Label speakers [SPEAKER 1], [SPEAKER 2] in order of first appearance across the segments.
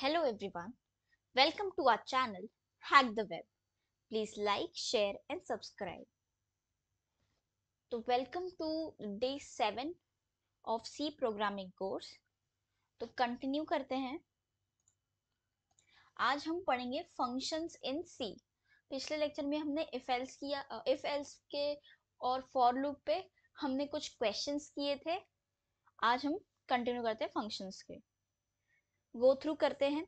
[SPEAKER 1] Hello everyone. Welcome to our channel Hack the Web. Please like, share and subscribe. So welcome to day 7 of C programming course. तो continue करते हैं आज हम पढ़ेंगे functions in सी पिछले lecture में हमने इफ एल्स किया इफ एल्स के और फॉर लूप पे हमने कुछ क्वेश्चंस किए थे आज हम कंटिन्यू करते हैं फंक्शंस के गो थ्रू करते हैं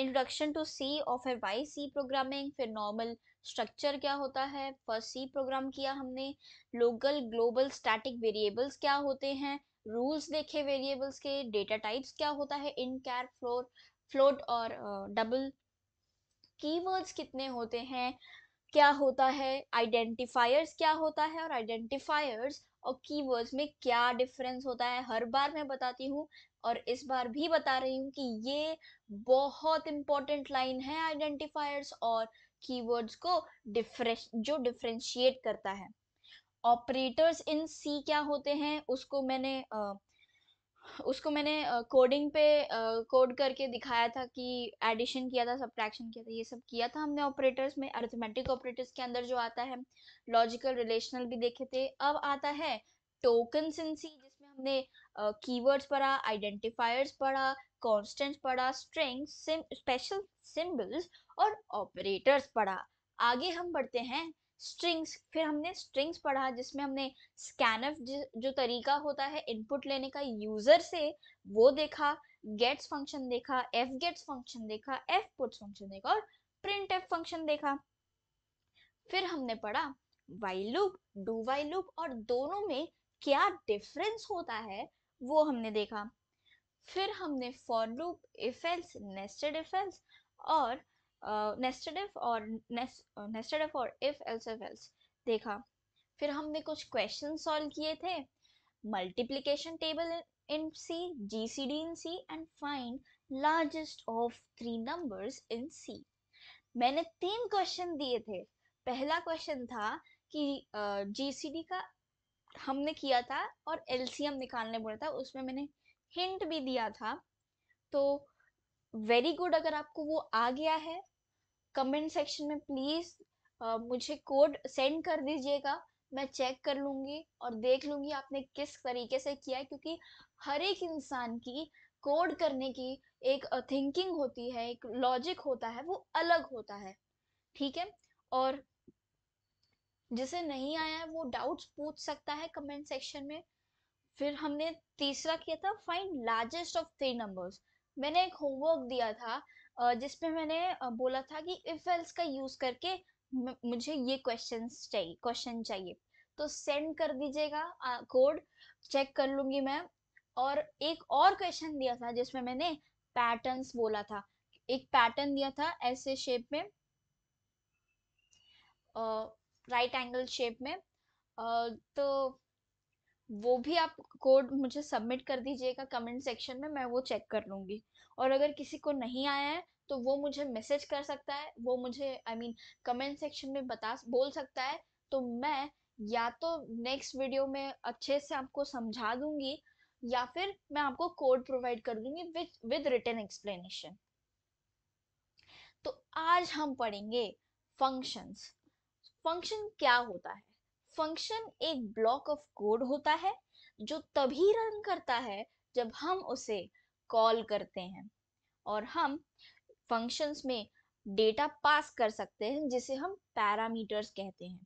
[SPEAKER 1] इंट्रोडक्शन टू सी और फिर वाई सी प्रोग्रामिंग फिर नॉर्मल स्ट्रक्चर क्या होता है फर्स्ट सी प्रोग्राम किया हमने लोकल ग्लोबल स्टैटिक वेरिएबल्स क्या होते हैं रूल्स देखे वेरिएबल्स के डेटा टाइप्स क्या होता है इन कैर फ्लोर फ्लोट और डबल uh, कीवर्ड्स कितने होते हैं क्या होता है आइडेंटिफायर्स क्या होता है और आइडेंटिफायर्स और कीवर्ड्स में क्या डिफरेंस होता है हर बार मैं बताती हूँ और इस बार भी बता रही हूँ कि ये बहुत इंपॉर्टेंट लाइन है आइडेंटिफायर्स और कीवर्ड्स को डिफ्रेंस जो डिफ्रेंशिएट करता है ऑपरेटर्स इन सी क्या होते हैं उसको मैंने आ, उसको मैंने कोडिंग पे कोड करके दिखाया था कि एडिशन किया था सब्ट्रैक्शन किया था ये सब किया था हमने ऑपरेटर्स में अर्थमेटिक ऑपरेटर्स के अंदर जो आता है लॉजिकल रिलेशनल भी देखे थे अब आता है टोकन इन सी हमने कीवर्ड्स uh, पढ़ा आइडेंटिफायर्स पढ़ा कॉन्स्टेंट्स पढ़ा स्ट्रिंग स्पेशल सिम्बल्स और ऑपरेटर्स पढ़ा आगे हम बढ़ते हैं स्ट्रिंग्स फिर हमने स्ट्रिंग्स पढ़ा जिसमें हमने स्कैनफ जो तरीका होता है इनपुट लेने का यूजर से वो देखा गेट्स फंक्शन देखा एफ गेट्स फंक्शन देखा एफ पुट्स फंक्शन देखा और प्रिंट एफ फंक्शन देखा फिर हमने पढ़ा while loop do while loop और दोनों में क्या डिफरेंस होता है वो हमने देखा फिर हमने for loop if else nested if else और नेस्टेड इफ और नेस्टेड इफ और इफ एल्स इफ एल्स देखा फिर हमने कुछ क्वेश्चन सॉल्व किए थे multiplication table in C G C D in C and find largest of three numbers in C मैंने तीन क्वेश्चन दिए थे पहला क्वेश्चन था कि जी सी डी का हमने किया था और एल निकालने बोला था उसमें मैंने हिंट भी दिया था तो वेरी गुड अगर आपको वो आ गया है कमेंट सेक्शन में प्लीज़ मुझे कोड सेंड कर दीजिएगा मैं चेक कर लूँगी और देख लूँगी आपने किस तरीके से किया है क्योंकि हर एक इंसान की कोड करने की एक थिंकिंग होती है एक लॉजिक होता है वो अलग होता है ठीक है और जिसे नहीं आया है वो डाउट्स पूछ सकता है कमेंट सेक्शन में फिर हमने तीसरा किया था find largest of three numbers मैंने एक होमवर्क दिया था जिसमें मैंने बोला था कि इफ एल्स का यूज करके मुझे ये क्वेश्चन चाहिए क्वेश्चन चाहिए तो सेंड कर दीजिएगा कोड चेक कर लूंगी मैं और एक और क्वेश्चन दिया था जिसमें मैंने पैटर्न्स बोला था एक पैटर्न दिया था ऐसे शेप में राइट एंगल शेप में तो वो भी आप कोड मुझे सबमिट कर दीजिएगा कमेंट सेक्शन में मैं वो चेक कर लूँगी और अगर किसी को नहीं आया है तो वो मुझे मैसेज कर सकता है वो मुझे आई मीन कमेंट सेक्शन में बता बोल सकता है तो मैं या तो नेक्स्ट वीडियो में अच्छे से आपको समझा दूंगी या फिर मैं आपको कोड प्रोवाइड कर दूंगी विद विद रिटर्न एक्सप्लेनेशन तो आज हम पढ़ेंगे फंक्शंस फंक्शन क्या होता है फंक्शन एक ब्लॉक ऑफ कोड होता है जो तभी रन करता है जब हम उसे कॉल करते हैं और हम फंक्शंस में डेटा पास कर सकते हैं जिसे हम पैरामीटर्स कहते हैं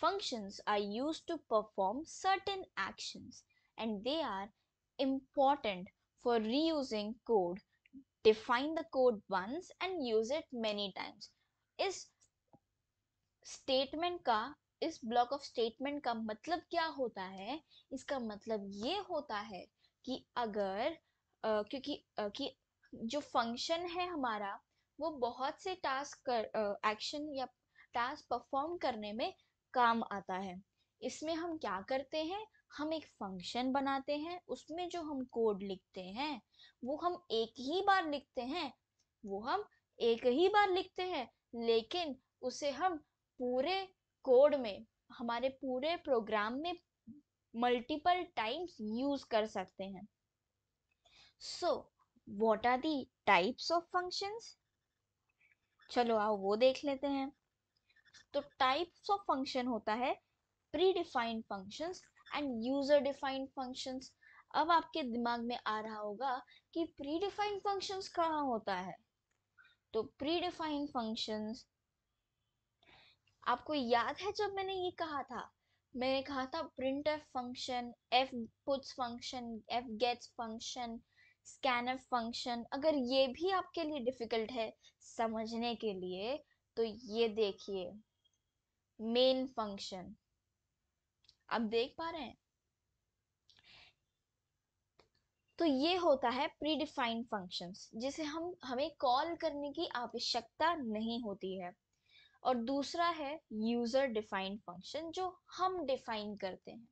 [SPEAKER 1] functions are used to perform certain actions and they are important for reusing code define the code once and use it many times इस स्टेटमेंट का इस ब्लॉक ऑफ स्टेटमेंट का मतलब क्या होता है इसका मतलब ये होता है कि अगर आ, क्योंकि आ, कि जो फंक्शन है हमारा वो बहुत से टास्क कर एक्शन या टास्क परफॉर्म करने में काम आता है इसमें हम क्या करते हैं हम एक फंक्शन बनाते हैं उसमें जो हम कोड लिखते हैं वो हम एक ही बार लिखते हैं वो हम एक ही बार लिखते हैं लेकिन उसे हम पूरे कोड में हमारे पूरे प्रोग्राम में मल्टीपल टाइम्स यूज कर सकते हैं so what are the types of functions चलो आओ वो देख लेते हैं तो टाइप्स ऑफ फंक्शन होता है predefined functions and user defined functions अब आपके दिमाग में आ रहा होगा कि प्री डिफाइंड फंक्शंस कहाँ होता है तो प्री डिफाइंड फंक्शंस आपको याद है जब मैंने ये कहा था मैंने कहा था printf function fputs function fgets function scanf function अगर ये भी आपके लिए डिफिकल्ट है समझने के लिए तो ये देखिए मेन फंक्शन आप देख पा रहे हैं तो ये होता है प्री डिफाइंड फंक्शंस जिसे हम हमें कॉल करने की आवश्यकता नहीं होती है और दूसरा है यूजर डिफाइंड फंक्शन जो हम डिफाइन करते हैं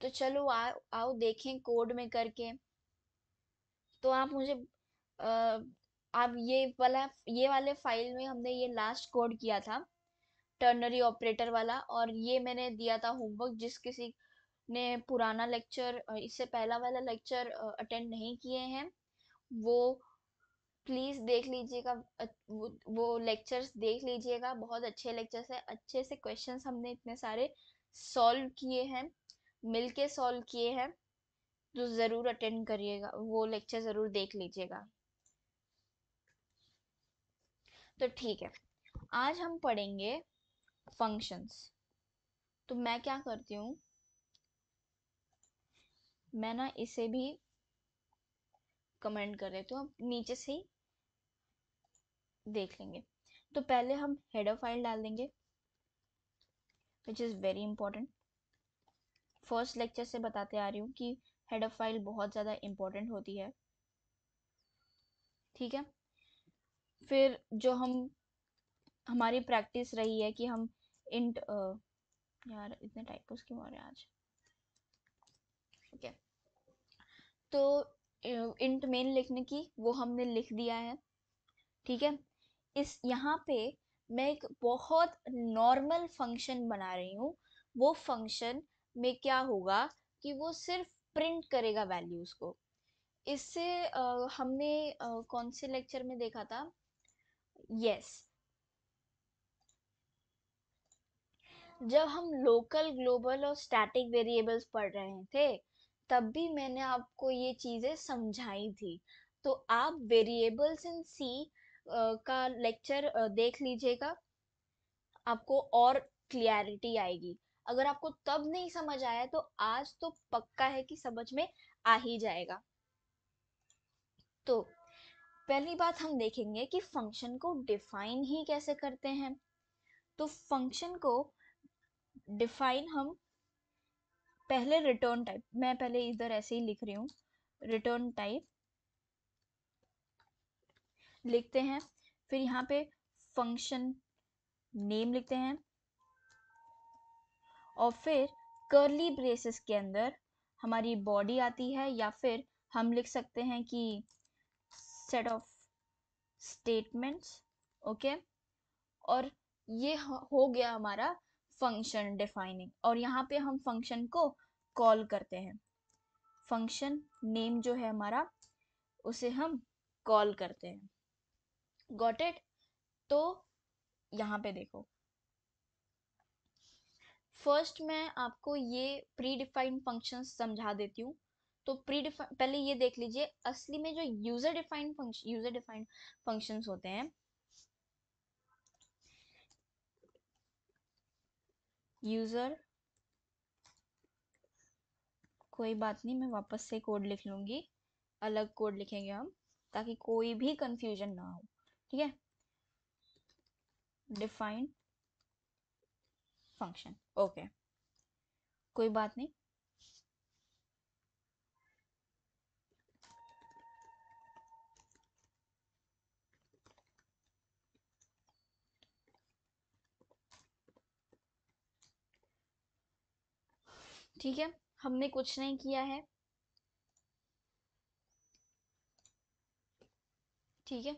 [SPEAKER 1] तो चलो आ, आओ देखें कोड में करके तो आप मुझे आ, आप ये वाला ये वाले फाइल में हमने ये लास्ट कोड किया था टर्नरी ऑपरेटर वाला और ये मैंने दिया था होमवर्क जिस किसी ने पुराना लेक्चर इससे पहला वाला लेक्चर अटेंड नहीं किए हैं वो प्लीज़ देख लीजिएगा वो लेक्चर्स देख लीजिएगा बहुत अच्छे लेक्चर्स हैं अच्छे से क्वेश्चंस हमने इतने सारे सॉल्व किए हैं मिलके सॉल्व किए हैं तो ज़रूर अटेंड करिएगा वो लेक्चर ज़रूर देख लीजिएगा तो ठीक है आज हम पढ़ेंगे फंक्शंस तो मैं क्या करती हूँ मैं ना इसे भी कमेंट कर देती हूँ आप नीचे से ही देख लेंगे तो पहले हम हेडर फाइल डाल देंगे which is very important first lecture से बताते आ रही हूँ कि हेडर फाइल बहुत ज़्यादा इम्पोर्टेंट होती है ठीक है फिर जो हम हमारी प्रैक्टिस रही है कि हम इंट आ, यार इतने टाइपोस क्यों हो रहे हैं आज ठीक है तो इंट मेन लिखने की वो हमने लिख दिया है ठीक है इस यहाँ पे मैं एक बहुत नॉर्मल फंक्शन बना रही हूँ वो फंक्शन में क्या होगा कि वो सिर्फ प्रिंट करेगा वैल्यूज़ को इससे हमने कौन से लेक्चर में देखा था यस जब हम लोकल ग्लोबल और स्टैटिक वेरिएबल्स पढ़ रहे थे तब भी मैंने आपको ये चीज़ें समझाई थी तो आप वेरिएबल्स इन सी का लेक्चर देख लीजिएगा आपको और क्लियरिटी आएगी अगर आपको तब नहीं समझ आया तो आज तो पक्का है कि समझ में आ ही जाएगा तो पहली बात हम देखेंगे कि फंक्शन को डिफाइन ही कैसे करते हैं तो फंक्शन को डिफाइन हम पहले रिटर्न टाइप मैं पहले इधर ऐसे ही लिख रही हूँ रिटर्न टाइप लिखते हैं फिर यहाँ पे फंक्शन नेम लिखते हैं और फिर करली ब्रेसेस के अंदर हमारी बॉडी आती है या फिर हम लिख सकते हैं कि सेट ऑफ स्टेटमेंट्स ओके और ये हो गया हमारा फंक्शन डिफाइनिंग और यहाँ पे हम फंक्शन को कॉल करते हैं फंक्शन नेम जो है हमारा उसे हम कॉल करते हैं गॉट इट तो यहाँ पे देखो फर्स्ट मैं आपको ये प्री डिफाइंड फंक्शन समझा देती हूँ तो प्री पहले ये देख लीजिए असली में जो user defined function user defined functions होते हैं यूजर कोई बात नहीं मैं वापस से कोड लिख लूंगी अलग कोड लिखेंगे हम ताकि कोई भी कंफ्यूजन ना हो ठीक है डिफाइंड फंक्शन ओके कोई बात नहीं ठीक है हमने कुछ नहीं किया है ठीक है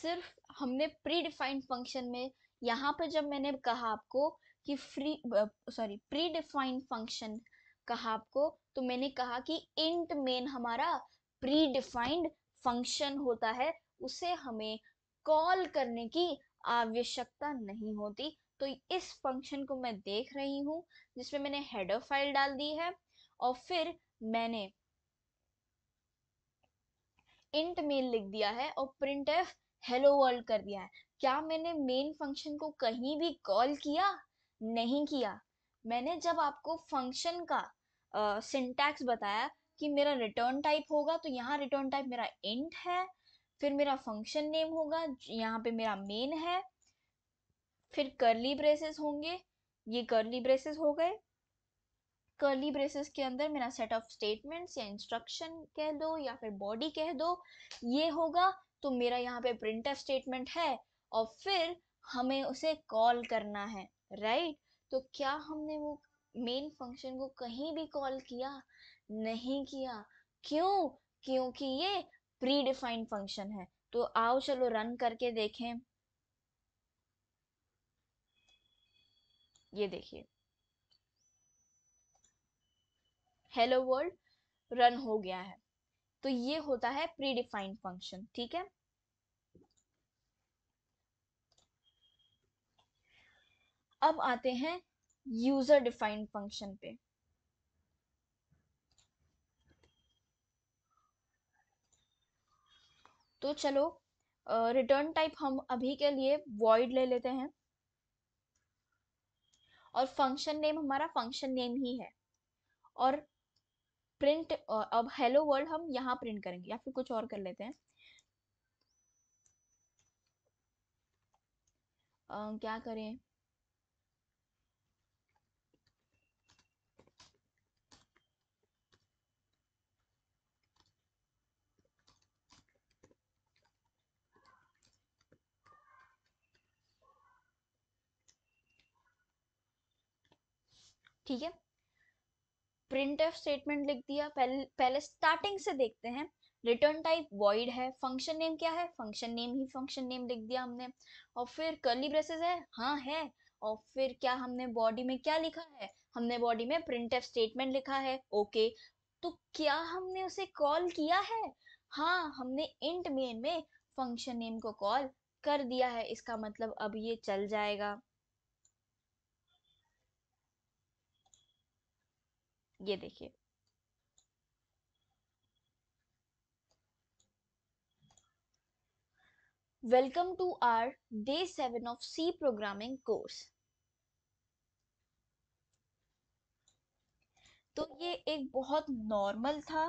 [SPEAKER 1] सिर्फ हमने प्री डिफाइंड फंक्शन में यहाँ पर जब मैंने कहा आपको कि free sorry predefined function कहा आपको तो मैंने कहा कि इंट मेन हमारा प्री डिफाइंड फंक्शन होता है उसे हमें कॉल करने की आवश्यकता नहीं होती तो इस फंक्शन को मैं देख रही हूँ जिसमें मैंने हेडर फाइल डाल दी है और फिर मैंने इंट मेन लिख दिया है और प्रिंट एफ हेलो वर्ल्ड कर दिया है क्या मैंने मेन फंक्शन को कहीं भी कॉल किया नहीं किया मैंने जब आपको फंक्शन का सिंटैक्स uh, बताया कि मेरा रिटर्न टाइप होगा तो यहाँ रिटर्न टाइप मेरा इंट है फिर मेरा फंक्शन नेम होगा यहाँ पे मेरा मेन है फिर करली ब्रेसेस होंगे ये करली ब्रेसेस हो गए करली ब्रेसेस के अंदर मेरा सेट ऑफ स्टेटमेंट्स या इंस्ट्रक्शन कह दो या फिर बॉडी कह दो ये होगा तो मेरा यहाँ पे प्रिंट स्टेटमेंट है और फिर हमें उसे कॉल करना है राइट तो क्या हमने वो मेन फंक्शन को कहीं भी कॉल किया नहीं किया क्यों क्योंकि ये प्री डिफाइंड फंक्शन है तो आओ चलो रन करके देखें ये देखिए हेलो वर्ल्ड रन हो गया है तो ये होता है प्री डिफाइंड फंक्शन ठीक है अब आते हैं यूजर डिफाइंड फंक्शन पे तो चलो रिटर्न टाइप हम अभी के लिए वॉइड ले लेते हैं और फंक्शन नेम हमारा फंक्शन नेम ही है और प्रिंट अब हेलो वर्ल्ड हम यहाँ प्रिंट करेंगे या फिर कुछ और कर लेते हैं आ, क्या करें ठीक है प्रिंट एफ स्टेटमेंट लिख दिया पहले पहले स्टार्टिंग से देखते हैं रिटर्न टाइप वॉइड है फंक्शन नेम क्या है फंक्शन नेम ही फंक्शन नेम लिख दिया हमने और फिर कर्ली ब्रेसेस है हाँ है और फिर क्या हमने बॉडी में क्या लिखा है हमने बॉडी में प्रिंट एफ स्टेटमेंट लिखा है ओके तो क्या हमने उसे कॉल किया है हाँ हमने इंट मेन में फंक्शन नेम को कॉल कर दिया है इसका मतलब अब ये चल जाएगा ये देखिए welcome to our day seven of C programming course तो ये एक बहुत नॉर्मल था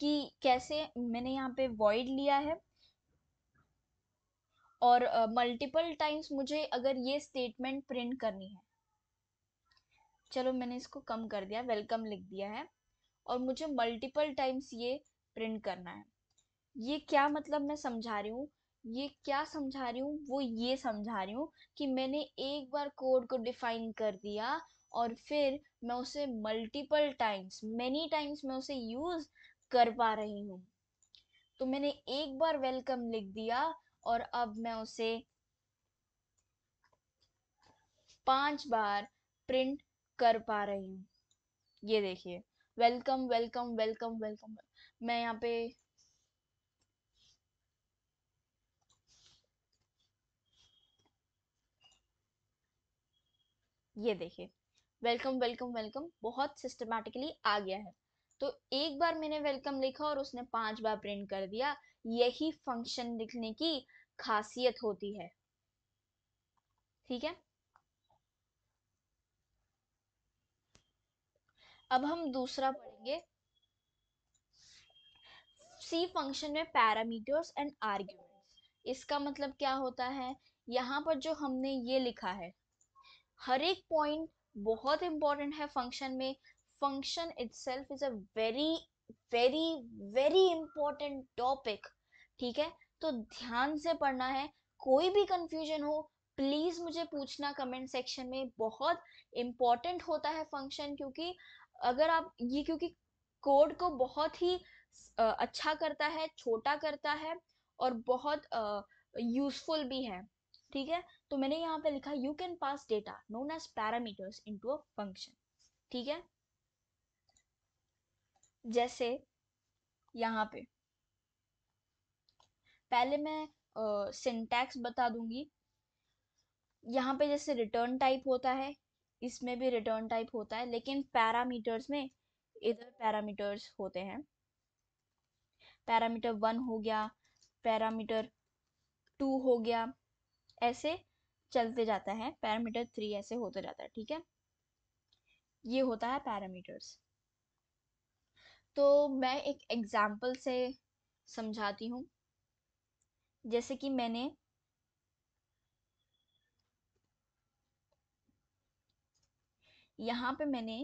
[SPEAKER 1] कि कैसे मैंने यहाँ पे वॉइड लिया है और मल्टीपल uh, टाइम्स मुझे अगर ये स्टेटमेंट प्रिंट करनी है चलो मैंने इसको कम कर दिया वेलकम लिख दिया है और मुझे मल्टीपल टाइम्स ये प्रिंट करना है ये क्या मतलब मैं समझा रही हूँ ये क्या समझा रही हूँ वो ये समझा रही हूँ कि मैंने एक बार कोड को डिफाइन कर दिया और फिर मैं उसे मल्टीपल टाइम्स मैनी टाइम्स मैं उसे यूज़ कर पा रही हूँ तो मैंने एक बार वेलकम लिख दिया और अब मैं उसे पांच बार प्रिंट कर पा रही हूँ ये देखिए वेलकम वेलकम वेलकम वेलकम मैं यहाँ पे ये देखिए वेलकम वेलकम वेलकम बहुत सिस्टमैटिकली आ गया है तो एक बार मैंने वेलकम लिखा और उसने पांच बार प्रिंट कर दिया यही फंक्शन लिखने की खासियत होती है ठीक है अब हम दूसरा पढ़ेंगे सी फंक्शन में पैरामीटर्स एंड आर्ग्यूमेंट्स इसका मतलब क्या होता है यहाँ पर जो हमने ये लिखा है हर एक पॉइंट बहुत इंपॉर्टेंट है फंक्शन में function itself is a very very very important topic ठीक है तो ध्यान से पढ़ना है कोई भी कंफ्यूजन हो प्लीज मुझे पूछना कमेंट सेक्शन में बहुत इंपॉर्टेंट होता है फंक्शन क्योंकि अगर आप ये क्योंकि कोड को बहुत ही अच्छा करता है छोटा करता है और बहुत यूजफुल भी है ठीक है तो मैंने यहाँ पे लिखा you can pass data known as parameters to a function ठीक है जैसे यहाँ पे पहले मैं सिंटैक्स uh, बता दूंगी यहाँ पे जैसे रिटर्न टाइप होता है इसमें भी रिटर्न टाइप होता है लेकिन पैरामीटर्स में इधर पैरामीटर्स होते हैं पैरामीटर वन हो गया पैरामीटर टू हो गया ऐसे चलते जाता है पैरामीटर थ्री ऐसे होते जाता है ठीक है ये होता है पैरामीटर्स तो मैं एक एग्जाम्पल से समझाती हूँ जैसे कि मैंने यहाँ पे मैंने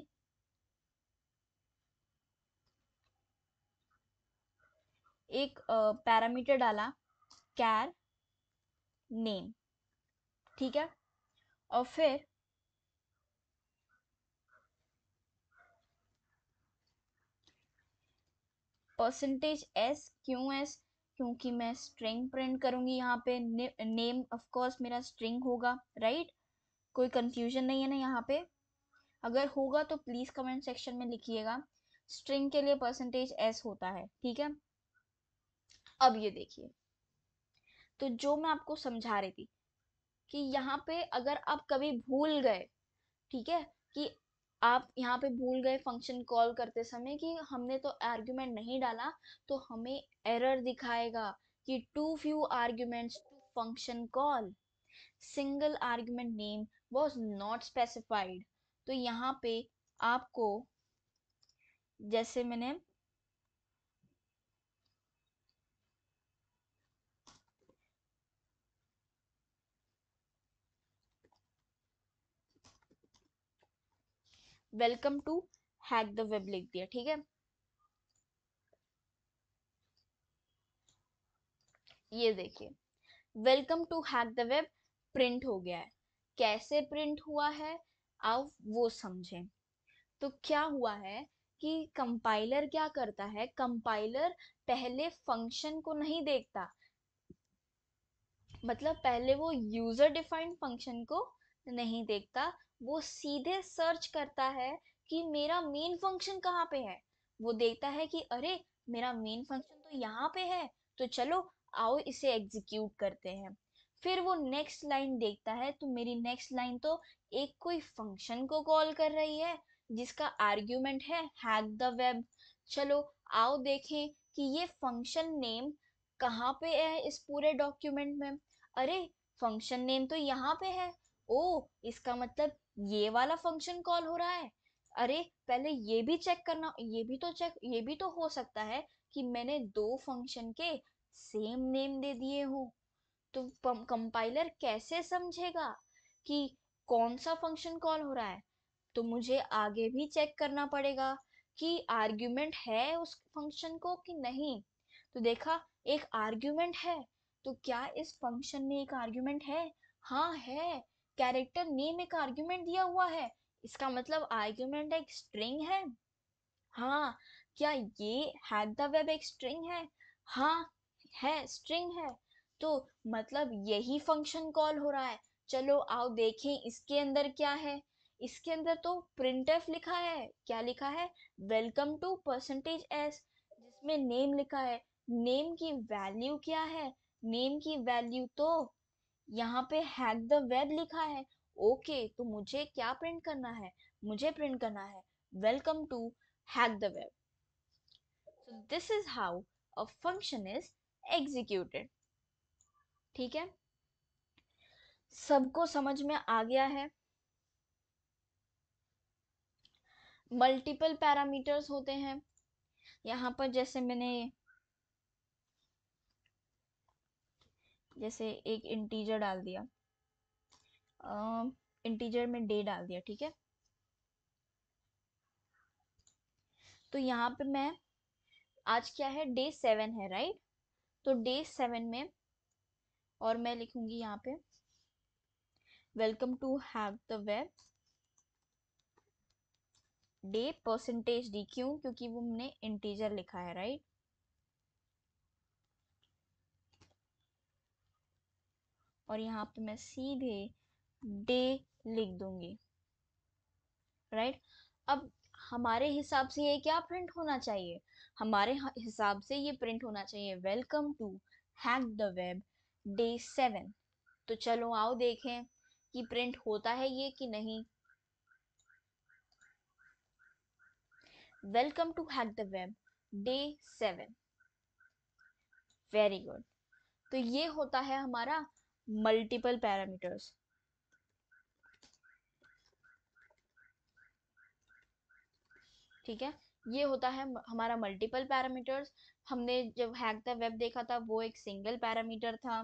[SPEAKER 1] एक पैरामीटर डाला कैर नेम ठीक है और फिर परसेंटेज एस क्यों एस क्योंकि मैं स्ट्रिंग प्रिंट करूंगी यहाँ पे ने, नेम ऑफ कोर्स मेरा स्ट्रिंग होगा राइट कोई कंफ्यूजन नहीं है ना यहाँ पे अगर होगा तो प्लीज़ कमेंट सेक्शन में लिखिएगा स्ट्रिंग के लिए परसेंटेज एस होता है ठीक है अब ये देखिए तो जो मैं आपको समझा रही थी कि यहाँ पे अगर आप कभी भूल गए ठीक है कि आप यहाँ पे भूल गए फंक्शन कॉल करते समय कि हमने तो आर्ग्यूमेंट नहीं डाला तो हमें एरर दिखाएगा कि too few arguments to function call single argument name was not specified तो यहाँ पे आपको जैसे मैंने welcome to hack the web लिख दिया ठीक है ये देखिए welcome to hack the web print हो गया है कैसे प्रिंट हुआ है आप वो समझें तो क्या हुआ है कि कंपाइलर क्या करता है कंपाइलर पहले फंक्शन को नहीं देखता मतलब पहले वो यूजर डिफाइंड फंक्शन को नहीं देखता वो सीधे सर्च करता है कि मेरा मेन फंक्शन कहाँ पे है वो देखता है कि अरे मेरा मेन फंक्शन तो यहाँ पे है तो चलो आओ इसे एग्जीक्यूट करते हैं फिर वो नेक्स्ट लाइन देखता है तो मेरी नेक्स्ट लाइन तो एक कोई फंक्शन को कॉल कर रही है जिसका आर्ग्यूमेंट है हैक द वेब चलो आओ देखें कि ये फंक्शन नेम कहाँ पे है इस पूरे डॉक्यूमेंट में अरे फंक्शन नेम तो यहाँ पे है ओ इसका मतलब ये वाला फंक्शन कॉल हो रहा है अरे पहले ये भी चेक करना ये भी तो चेक ये भी तो हो सकता है कि मैंने दो फंक्शन के सेम नेम दे दिए हों तो कंपाइलर कैसे समझेगा कि कौन सा फंक्शन कॉल हो रहा है तो मुझे आगे भी चेक करना पड़ेगा कि आर्ग्यूमेंट है उस फंक्शन को कि नहीं तो देखा एक आर्ग्यूमेंट है तो क्या इस फंक्शन में एक आर्ग्यूमेंट है हाँ है कैरेक्टर नेम एक आर्ग्यूमेंट दिया हुआ है इसका मतलब आर्ग्यूमेंट एक स्ट्रिंग है हाँ क्या ये हैक द वेब एक स्ट्रिंग है हाँ है स्ट्रिंग है तो मतलब यही फंक्शन कॉल हो रहा है चलो आओ देखें इसके अंदर क्या है इसके अंदर तो प्रिंट एफ लिखा है क्या लिखा है वेलकम टू परसेंटेज एस जिसमें नेम लिखा है नेम की वैल्यू क्या है नेम की वैल्यू तो यहाँ पे हैक द वेब लिखा है ओके okay, तो मुझे क्या प्रिंट करना है मुझे प्रिंट करना है welcome to hack the web so this is how a function is executed ठीक है सबको समझ में आ गया है मल्टीपल पैरामीटर्स होते हैं यहाँ पर जैसे मैंने जैसे एक इंटीजर डाल दिया आ, इंटीजर में डे डाल दिया ठीक है तो यहाँ पे मैं आज क्या है डे सेवन है राइट तो डे सेवन में और मैं लिखूंगी यहाँ पे welcome to hack the web day percentage d क्यों क्योंकि वो हमने इंटीजर लिखा है राइट और यहाँ पे मैं सीधे डे लिख दूंगी राइट अब हमारे हिसाब से ये क्या प्रिंट होना चाहिए हमारे हिसाब से ये प्रिंट होना चाहिए welcome to hack the web day seven तो चलो आओ देखें कि प्रिंट होता है ये कि नहीं welcome to hack the web day seven very good तो ये होता है हमारा मल्टीपल पैरामीटर्स ठीक है ये होता है हमारा मल्टीपल पैरामीटर्स हमने जब हैक द वेब देखा था वो एक सिंगल पैरामीटर था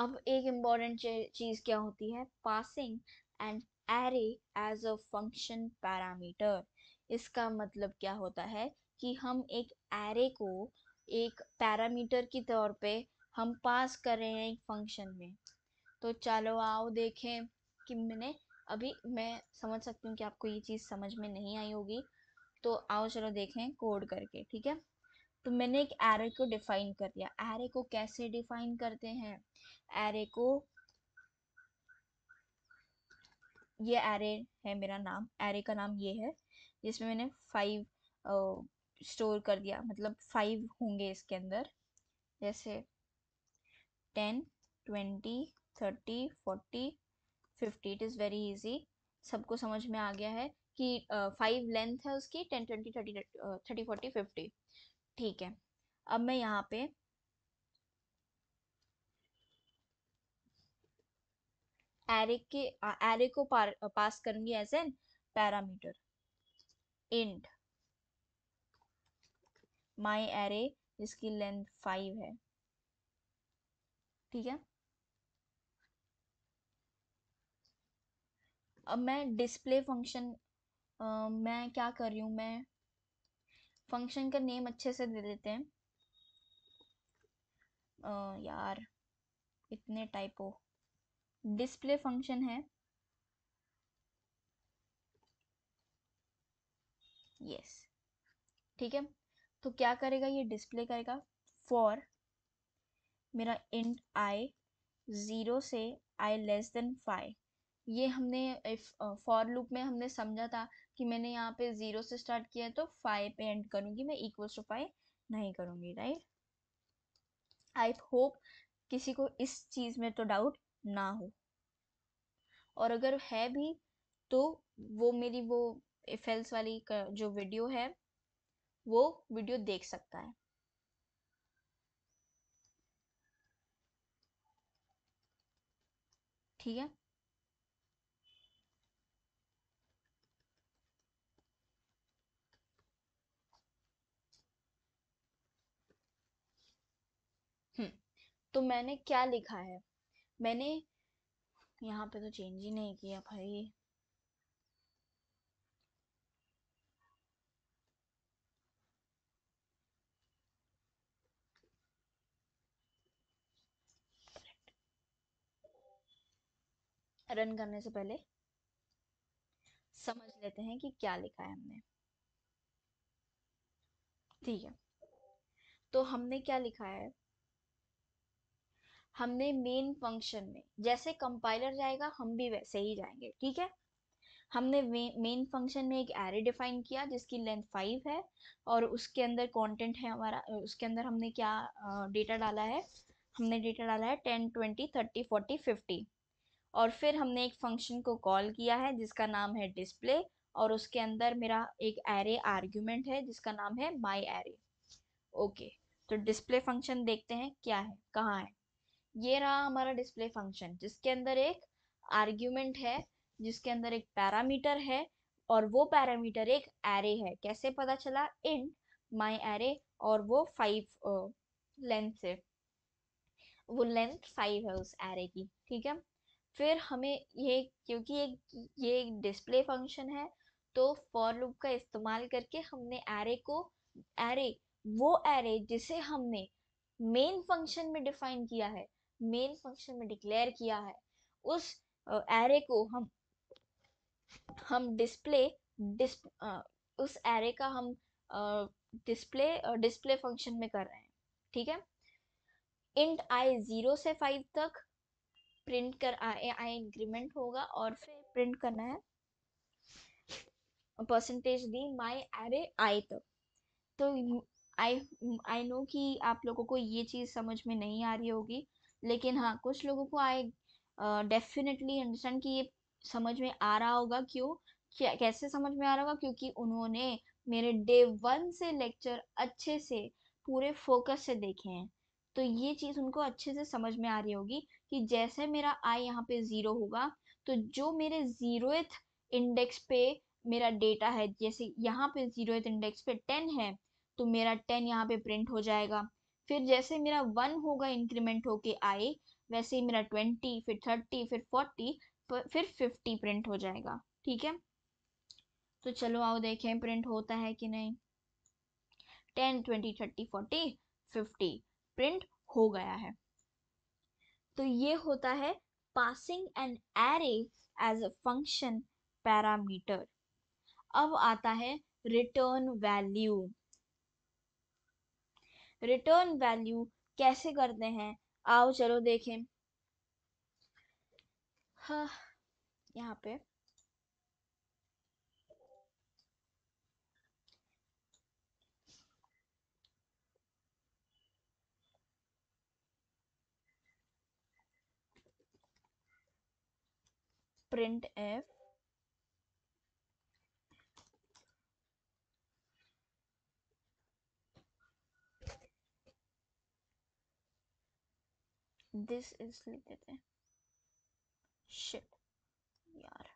[SPEAKER 1] अब एक इम्पॉर्टेंट चीज़ क्या होती है passing an array as a function parameter इसका मतलब क्या होता है कि हम एक एरे को एक पैरामीटर की तौर पे हम पास कर रहे हैं एक फंक्शन में तो चलो आओ देखें कि मैंने अभी मैं समझ सकती हूँ कि आपको ये चीज़ समझ में नहीं आई होगी तो आओ चलो देखें कोड करके ठीक है तो मैंने एक एरे को डिफाइन कर दिया एरे को कैसे डिफाइन करते हैं एरे को ये एरे है मेरा नाम एरे का नाम ये है जिसमें मैंने फाइव स्टोर कर दिया मतलब फाइव होंगे इसके अंदर जैसे ten twenty thirty forty fifty it is very easy सबको समझ में आ गया है कि फाइव uh, लेंथ है उसकी ten twenty thirty thirty forty fifty ठीक है अब मैं यहाँ पे एरे के एरे को पार, पास करूंगी as an parameter int my array जिसकी लेंथ फाइव है ठीक है अब मैं डिस्प्ले फंक्शन मैं क्या कर रही हूँ मैं फंक्शन का नेम अच्छे से दे देते हैं आ, यार इतने हो डिस्प्ले फंक्शन है यस ठीक है तो क्या करेगा ये डिस्प्ले करेगा फॉर मेरा इंट आई ज़ीरो से आई लेस देन फाइव ये हमने फॉर लूप में हमने समझा था कि मैंने यहाँ पे ज़ीरो से स्टार्ट किया है तो फाइव पे एंड करूंगी मैं इक्वल टू फाइव नहीं करूंगी राइट आई होप किसी को इस चीज़ में तो डाउट ना हो और अगर है भी तो वो मेरी वो एफेल्स वाली जो वीडियो है वो वीडियो देख सकता है ठीक है हम्म, तो मैंने क्या लिखा है मैंने यहाँ पे तो चेंज ही नहीं किया भाई रन करने से पहले समझ लेते हैं कि क्या लिखा है हमने ठीक है तो हमने क्या लिखा है हमने मेन फंक्शन में जैसे कंपाइलर जाएगा हम भी वैसे ही जाएंगे ठीक है हमने मेन फंक्शन में एक एरे डिफाइन किया जिसकी लेंथ फाइव है और उसके अंदर कंटेंट है हमारा उसके अंदर हमने क्या डेटा डाला है हमने डेटा डाला है ten twenty thirty forty fifty और फिर हमने एक फंक्शन को कॉल किया है जिसका नाम है डिस्प्ले और उसके अंदर मेरा एक एरे आर्ग्यूमेंट है जिसका नाम है माई एरे ओके तो डिस्प्ले फंक्शन देखते हैं क्या है कहाँ है ये रहा हमारा डिस्प्ले फंक्शन जिसके अंदर एक आर्ग्यूमेंट है जिसके अंदर एक पैरामीटर है और वो पैरामीटर एक एरे है कैसे पता चला इन माई एरे और वो फाइव लेंथ से वो लेंथ फाइव है उस एरे की ठीक है फिर हमें ये क्योंकि ये ये डिस्प्ले फंक्शन है तो फॉर लूप का इस्तेमाल करके हमने एरे को एरे वो एरे जिसे हमने मेन फंक्शन में डिफाइन किया है मेन फंक्शन में डिक्लेयर किया है उस एरे को हम हम डिस्प्ले डिस्प उस एरे का हम डिस्प्ले डिस्प्ले फंक्शन में कर रहे हैं ठीक है इंट आई जीरो से फाइव तक प्रिंट कर आई इंक्रीमेंट होगा और फिर प्रिंट करना है percentage d my array i तक तो आई आई नो कि आप लोगों को ये चीज़ समझ में नहीं आ रही होगी लेकिन हाँ कुछ लोगों को आई डेफिनेटली अंडरस्टैंड कि ये समझ में आ रहा होगा क्यों क्या कैसे समझ में आ रहा होगा क्योंकि उन्होंने मेरे डे वन से लेक्चर अच्छे से पूरे फोकस से देखे हैं तो ये चीज़ उनको अच्छे से समझ में आ रही होगी कि जैसे मेरा आई यहाँ पे ज़ीरो होगा तो जो मेरे ज़ीरोथ इंडेक्स पे मेरा डेटा है जैसे यहाँ पे ज़ीरोथ इंडेक्स पे टेन है तो मेरा टेन यहाँ पे प्रिंट हो जाएगा फिर जैसे मेरा वन होगा इंक्रीमेंट होके आए वैसे ही मेरा ट्वेंटी फिर थर्टी फिर फोर्टी फिर फिफ्टी प्रिंट हो जाएगा ठीक है तो चलो आओ देखें प्रिंट होता है कि नहीं ten twenty thirty forty fifty print हो गया है तो ये होता है passing an array as a function parameter अब आता है रिटर्न वैल्यू रिटर्न वैल्यू कैसे करते हैं आओ चलो देखें हाँ यहाँ पे एफ दिस इज लिख देते हैं शिट यार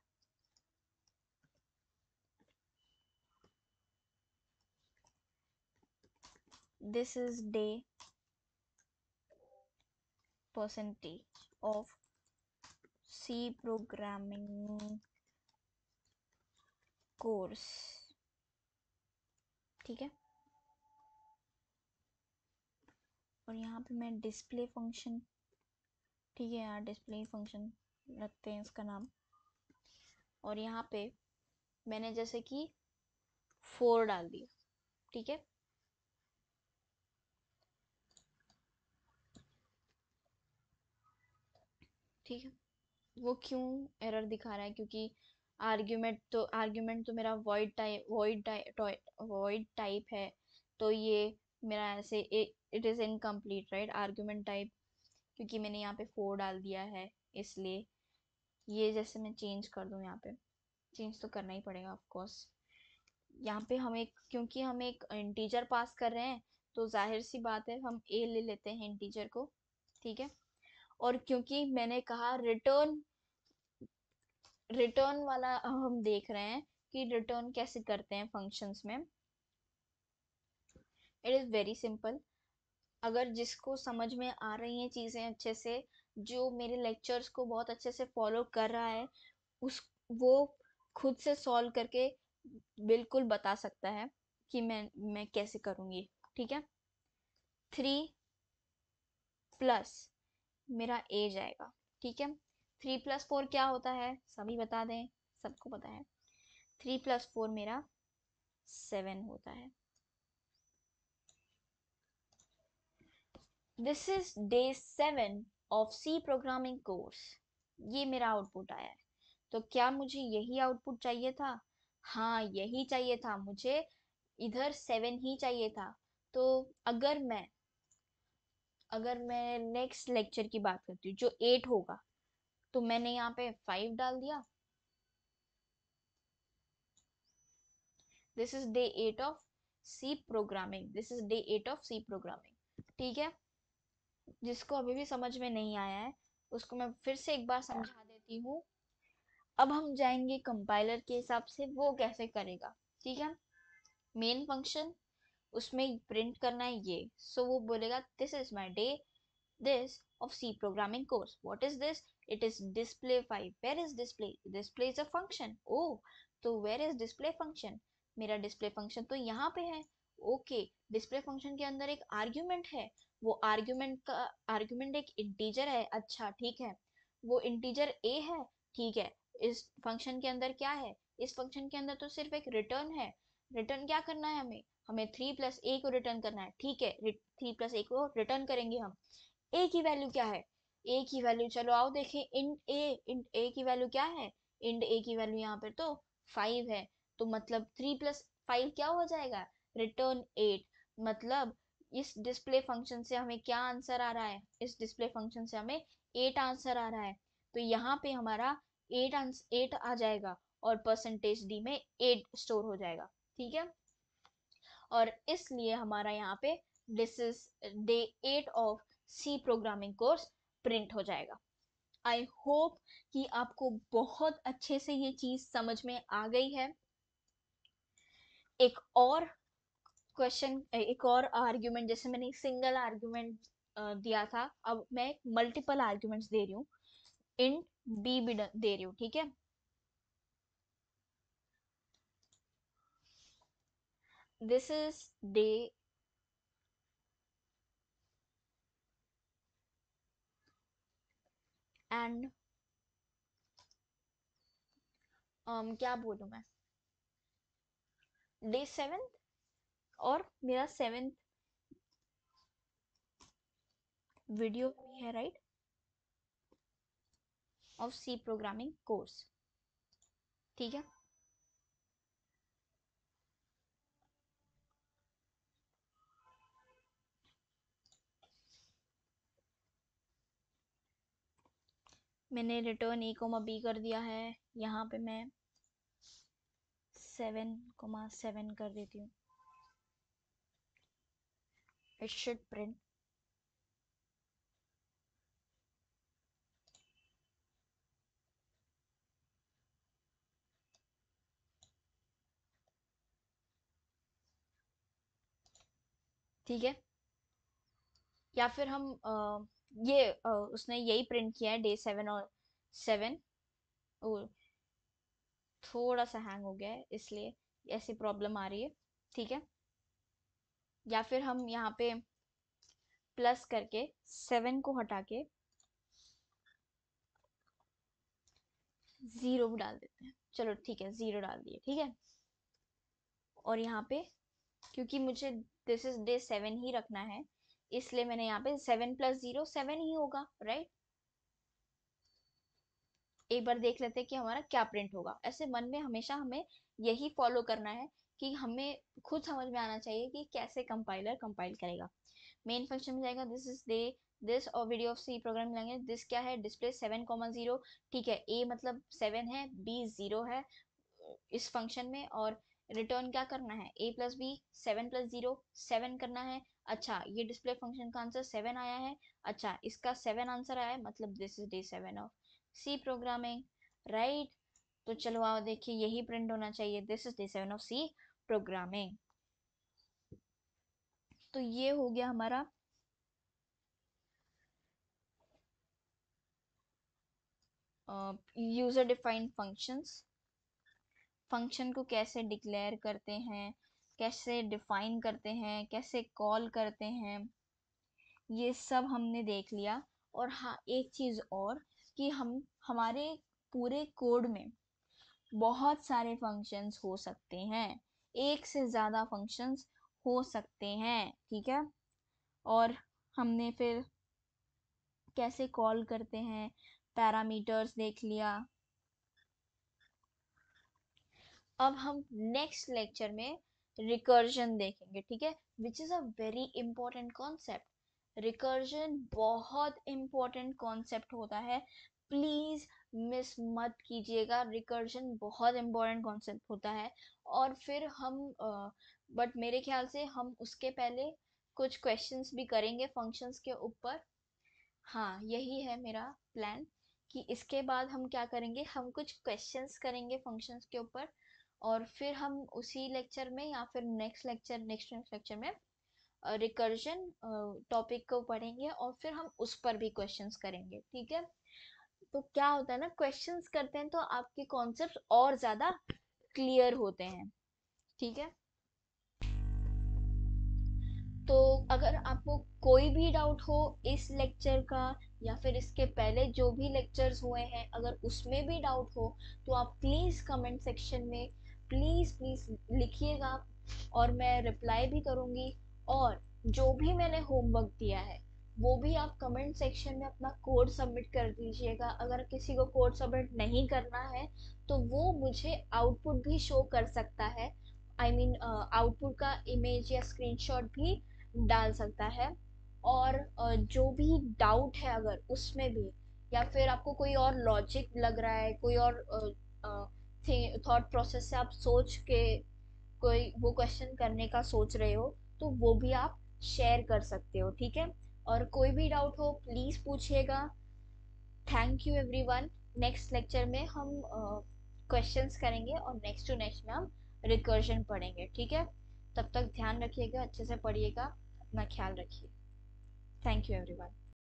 [SPEAKER 1] this is day percentage of C programming course ठीक है और यहाँ पे मैं डिस्प्ले फंक्शन ठीक है यहाँ डिस्प्ले फंक्शन रखते हैं इसका नाम और यहाँ पे मैंने जैसे कि फोर डाल दिया ठीक है ठीक है वो क्यों एरर दिखा रहा है क्योंकि आर्ग्यूमेंट तो आर्ग्यूमेंट तो मेरा void type void void type है तो ये मेरा ऐसे it is incomplete right argument type क्योंकि मैंने यहाँ पे फोर डाल दिया है इसलिए ये जैसे मैं चेंज कर दूँ यहाँ पे चेंज तो करना ही पड़ेगा ऑफकोर्स यहाँ पे हम एक क्योंकि हम एक इंटीजर पास कर रहे हैं तो जाहिर सी बात है हम ए ले लेते हैं इंटीजर को ठीक है और क्योंकि मैंने कहा रिटर्न रिटर्न वाला हम देख रहे हैं कि रिटर्न कैसे करते हैं फंक्शंस में इट इज़ वेरी सिंपल अगर जिसको समझ में आ रही हैं चीज़ें अच्छे से जो मेरे लेक्चर्स को बहुत अच्छे से फॉलो कर रहा है उस वो खुद से सॉल्व करके बिल्कुल बता सकता है कि मैं मैं कैसे करूँगी ठीक है थ्री प्लस मेरा एज आएगा ठीक है थ्री प्लस फोर क्या होता है सभी बता दें सबको पता है थ्री प्लस फोर मेरा सेवन होता है this is day seven of C programming course ये मेरा आउटपुट आया है तो क्या मुझे यही आउटपुट चाहिए था हाँ यही चाहिए था मुझे इधर सेवन ही चाहिए था तो अगर मैं अगर मैं नेक्स्ट लेक्चर की बात करती हूँ जो एट होगा तो मैंने यहाँ पे फाइव डाल दिया this is day eight of C programming this is day eight of C programming ठीक है जिसको अभी भी समझ में नहीं आया है उसको मैं फिर से एक बार समझा देती हूँ अब हम जाएंगे कंपाइलर के हिसाब से वो कैसे करेगा ठीक है मेन फंक्शन उसमें प्रिंट करना है ये सो so, वो बोलेगा this is my day this of C programming course what is this it is display five where is display display is a function oh तो वेर इज डिस्प्ले फंक्शन मेरा display function तो यहाँ पे है okay display function के अंदर एक argument है वो आर्ग्यूमेंट का आर्ग्यूमेंट एक इंटीजर है अच्छा ठीक है वो इंटीजर ए है ठीक है इस फंक्शन के अंदर क्या है इस फंक्शन के अंदर तो सिर्फ एक रिटर्न है रिटर्न क्या करना है हमें हमें थ्री प्लस ए को रिटर्न करना है ठीक है थ्री प्लस ए को रिटर्न करेंगे हम ए की वैल्यू क्या है ए की वैल्यू चलो आओ देखें इंड ए इंड ए की वैल्यू क्या है इंड ए की वैल्यू यहाँ पर तो फाइव है तो मतलब थ्री प्लस फाइव क्या हो जाएगा रिटर्न एट मतलब इस डिस्प्ले फंक्शन से हमें क्या आंसर आ रहा है इस डिस्प्ले फंक्शन से हमें एट आंसर आ रहा है तो यहाँ पे हमारा एट आंसर एट आ जाएगा और परसेंटेज डी में एट स्टोर हो जाएगा ठीक है और इसलिए हमारा यहाँ पे this is day eight of C programming course print हो जाएगा आई होप कि आपको बहुत अच्छे से ये चीज़ समझ में आ गई है एक और क्वेश्चन एक और आर्ग्यूमेंट जैसे मैंने सिंगल आर्ग्यूमेंट दिया था अब मैं मल्टीपल आर्ग्यूमेंट्स दे रही हूँ इन बी भी दे रही हूँ ठीक है दिस इज डे एंड क्या बोलू मैं डे सेवेंथ और मेरा सेवेंथ वीडियो भी है right of C programming course ठीक है मैंने रिटर्न ए कोमा बी कर दिया है यहाँ पे मैं सेवन कोमा सेवन कर देती हूँ it should print ठीक है या फिर हम आ, ये आ, उसने यही प्रिंट किया है डे सेवन और सेवन थोड़ा सा हैंग हो गया है इसलिए ऐसी प्रॉब्लम आ रही है ठीक है या फिर हम यहाँ पे प्लस करके सेवन को हटा के ज़ीरो डाल देते हैं चलो ठीक है ज़ीरो डाल दिए ठीक है और यहाँ पे क्योंकि मुझे दिस इज डे सेवन ही रखना है इसलिए मैंने यहाँ पे सेवन प्लस ज़ीरो सेवन ही होगा राइट एक बार देख लेते हैं कि हमारा क्या प्रिंट होगा ऐसे मन में हमेशा हमें यही फॉलो करना है कि हमें खुद समझ में आना चाहिए कि कैसे कंपाइलर कंपाइल करेगा मेन फंक्शन में जाएगा दिस इज दे दिस और वीडियो ऑफ सी प्रोग्राम लेंगे दिस क्या है डिस्प्ले सेवन कॉमन जीरो ठीक है ए मतलब सेवन है बी जीरो है इस फंक्शन में और रिटर्न क्या करना है A plus B seven plus zero seven करना है अच्छा ये डिस्प्ले फंक्शन का आंसर सेवन आया है अच्छा इसका सेवन आंसर आया है मतलब this is day seven of C programming right तो चलो आओ देखिए यही प्रिंट होना चाहिए this is day seven of C programming तो ये हो गया हमारा यूज़र डिफाइंड फंक्शंस फंक्शन को कैसे डिक्लेयर करते हैं कैसे डिफाइन करते हैं कैसे कॉल करते हैं ये सब हमने देख लिया और हाँ एक चीज़ और कि हम हमारे पूरे कोड में बहुत सारे फंक्शंस हो सकते हैं एक से ज़्यादा फंक्शंस हो सकते हैं ठीक है और हमने फिर कैसे कॉल करते हैं पैरामीटर्स देख लिया अब हम नेक्स्ट लेक्चर में रिकर्जन देखेंगे ठीक है which is a very important concept recursion बहुत इंपॉर्टेंट कॉन्सेप्ट होता है प्लीज़ मिस मत कीजिएगा रिकर्जन बहुत इम्पोर्टेंट कॉन्सेप्ट होता है और फिर हम बट uh, मेरे ख्याल से हम उसके पहले कुछ क्वेश्चंस भी करेंगे फंक्शंस के ऊपर हाँ यही है मेरा प्लान कि इसके बाद हम क्या करेंगे हम कुछ क्वेश्चंस करेंगे फंक्शंस के ऊपर और फिर हम उसी लेक्चर में या फिर next lecture next next lecture में रिकर्जन टॉपिक को पढ़ेंगे और फिर हम उस पर भी क्वेश्चंस करेंगे ठीक है तो क्या होता है ना क्वेश्चन करते हैं तो आपके कॉन्सेप्ट और ज्यादा क्लियर होते हैं ठीक है तो अगर आपको कोई भी डाउट हो इस लेक्चर का या फिर इसके पहले जो भी लेक्चर्स हुए हैं अगर उसमें भी डाउट हो तो आप प्लीज़ कमेंट सेक्शन में प्लीज़ प्लीज़ लिखिएगा और मैं रिप्लाई भी करूँगी और जो भी मैंने होमवर्क दिया है वो भी आप कमेंट सेक्शन में अपना कोड सबमिट कर दीजिएगा अगर किसी को कोड सबमिट नहीं करना है तो वो मुझे आउटपुट भी शो कर सकता है आई मीन आउटपुट का इमेज या स्क्रीनशॉट भी डाल सकता है और uh, जो भी डाउट है अगर उसमें भी या फिर आपको कोई और लॉजिक लग रहा है कोई और थॉट प्रोसेस से आप सोच के कोई वो क्वेश्चन करने का सोच रहे हो तो वो भी आप शेयर कर सकते हो ठीक है और कोई भी डाउट हो प्लीज़ पूछिएगा thank you everyone next lecture में हम क्वेश्चंस uh, करेंगे और नेक्स्ट टू नेक्स्ट में हम रिकर्जन पढ़ेंगे ठीक है तब तक ध्यान रखिएगा अच्छे से पढ़िएगा अपना ख्याल रखिए थैंक यू वन